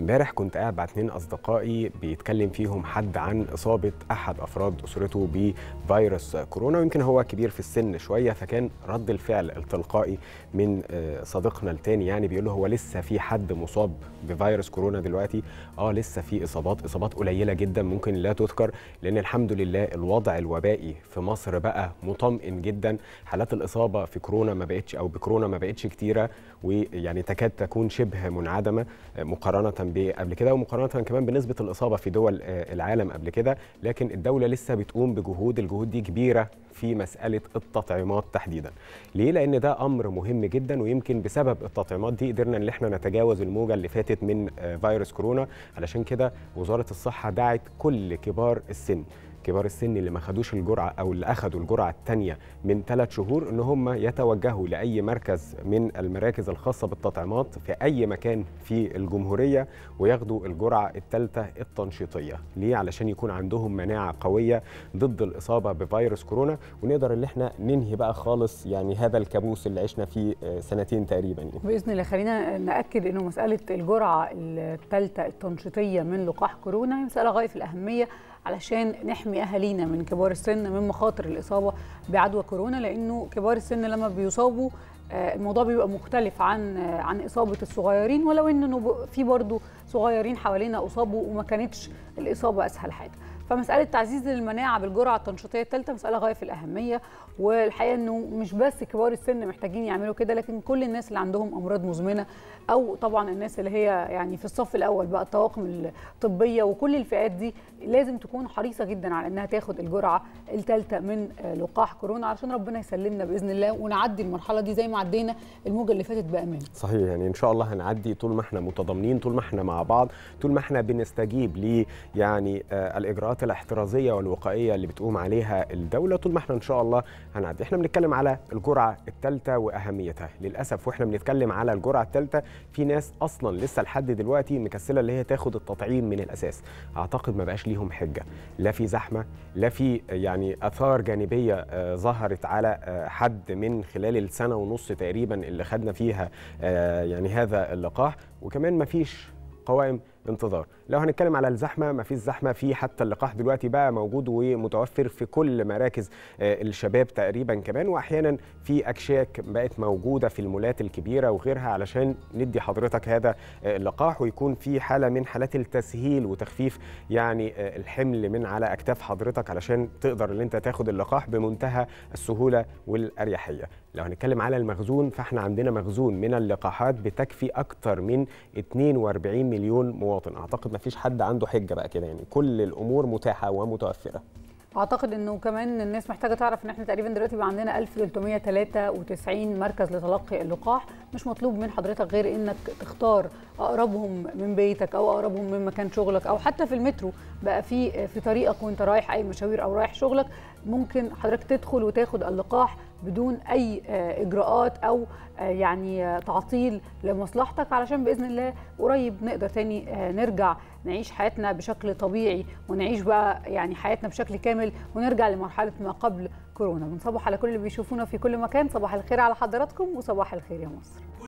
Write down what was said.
امبارح كنت قاعد مع اتنين اصدقائي بيتكلم فيهم حد عن اصابه احد افراد اسرته بفيروس كورونا ويمكن هو كبير في السن شويه فكان رد الفعل التلقائي من آه، صديقنا التاني يعني بيقول له هو لسه في حد مصاب بفيروس كورونا دلوقتي اه لسه في اصابات اصابات قليله جدا ممكن لا تذكر لان الحمد لله الوضع الوبائي في مصر بقى مطمئن جدا حالات الاصابه في كورونا ما بقتش او بكورونا ما بقتش كتيره ويعني تكاد تكون شبه منعدمه آه، مقارنه قبل كده ومقارنه كمان بنسبه الاصابه في دول آه، العالم قبل كده لكن الدوله لسه بتقوم بجهود الجهود دي كبيره في مساله التطعيمات تحديدا ليه لان ده امر مهم جدا ويمكن بسبب التطعيمات دي قدرنا ان احنا نتجاوز الموجه اللي فاتت من آه، فيروس كورونا علشان كده وزاره الصحه دعت كل كبار السن كبار السن اللي ما خدوش الجرعه او اللي اخدوا الجرعه الثانيه من ثلاث شهور ان هم يتوجهوا لاي مركز من المراكز الخاصه بالتطعيمات في اي مكان في الجمهوريه وياخدوا الجرعه الثالثه التنشيطيه ليه علشان يكون عندهم مناعه قويه ضد الاصابه بفيروس كورونا ونقدر ان احنا ننهي بقى خالص يعني هذا الكابوس اللي عشنا فيه آه، سنتين تقريبا يعني. باذن الله خلينا ناكد انه مساله الجرعه الثالثه التنشيطيه من لقاح كورونا مساله غايه في الاهميه علشان نحمي بيحمي اهالينا من كبار السن من مخاطر الاصابه بعدوى كورونا لانه كبار السن لما بيصابوا آه، الموضوع بيبقى مختلف عن آه، عن اصابه الصغيرين ولو انه في برضه صغيرين حوالينا اصابوا وما كانتش الاصابه اسهل حاجه فمساله تعزيز المناعه بالجرعه التنشيطيه الثالثه مساله غايه في الاهميه والحقيقه انه مش بس كبار السن محتاجين يعملوا كده لكن كل الناس اللي عندهم امراض مزمنه او طبعا الناس اللي هي يعني في الصف الاول بقى الطواقم الطبيه وكل الفئات دي لازم تكون حريصه جدا على انها تاخد الجرعه الثالثه من لقاح كورونا علشان ربنا يسلمنا باذن الله ونعدي المرحله دي زي ما عدينا الموجه اللي فاتت بامان صحيح يعني ان شاء الله هنعدي طول ما احنا متضامنين طول ما احنا مع بعض طول ما احنا بنستجيب ل يعني آه، الاجراءات الاجراءات الاحترازيه والوقائيه اللي بتقوم عليها الدوله طول ما احنا ان شاء الله هنعدي احنا بنتكلم على الجرعه الثالثه واهميتها للاسف واحنا بنتكلم على الجرعه الثالثه في ناس اصلا لسه لحد دلوقتي مكسله اللي هي تاخد التطعيم من الاساس اعتقد ما بقاش ليهم حجه لا في زحمه لا في يعني اثار جانبيه آه، ظهرت على آه، حد من خلال السنه ونص تقريبا اللي خدنا فيها آه، يعني هذا اللقاح وكمان ما فيش قوائم انتظار لو هنتكلم على الزحمه ما فيش زحمه في حتى اللقاح دلوقتي بقى موجود ومتوفر في كل مراكز آه، الشباب تقريبا كمان واحيانا في اكشاك بقت موجوده في المولات الكبيره وغيرها علشان ندي حضرتك هذا آه، اللقاح ويكون في حاله من حالات التسهيل وتخفيف يعني آه، الحمل من على اكتاف حضرتك علشان تقدر ان انت تاخد اللقاح بمنتهى السهوله والاريحيه لو هنتكلم على المخزون فاحنا عندنا مخزون من اللقاحات بتكفي اكثر من 42 مليون مواطن اعتقد ما فيش حد عنده حجه بقى كده يعني كل الامور متاحه ومتوفره اعتقد انه كمان الناس محتاجه تعرف ان احنا تقريبا دلوقتي بقى عندنا 1393 مركز لتلقي اللقاح مش مطلوب من حضرتك غير انك تختار اقربهم من بيتك او اقربهم من مكان شغلك او حتى في المترو بقى في في طريقك وانت رايح اي مشاوير او رايح شغلك ممكن حضرتك تدخل وتاخد اللقاح بدون اي آه، اجراءات او آه، يعني آه، تعطيل لمصلحتك علشان باذن الله قريب نقدر تاني نرجع نعيش حياتنا بشكل طبيعي ونعيش بقى يعني حياتنا بشكل كامل ونرجع لمرحله ما قبل كورونا بنصبح على كل اللي بيشوفونا في كل مكان صباح الخير على حضراتكم وصباح الخير يا مصر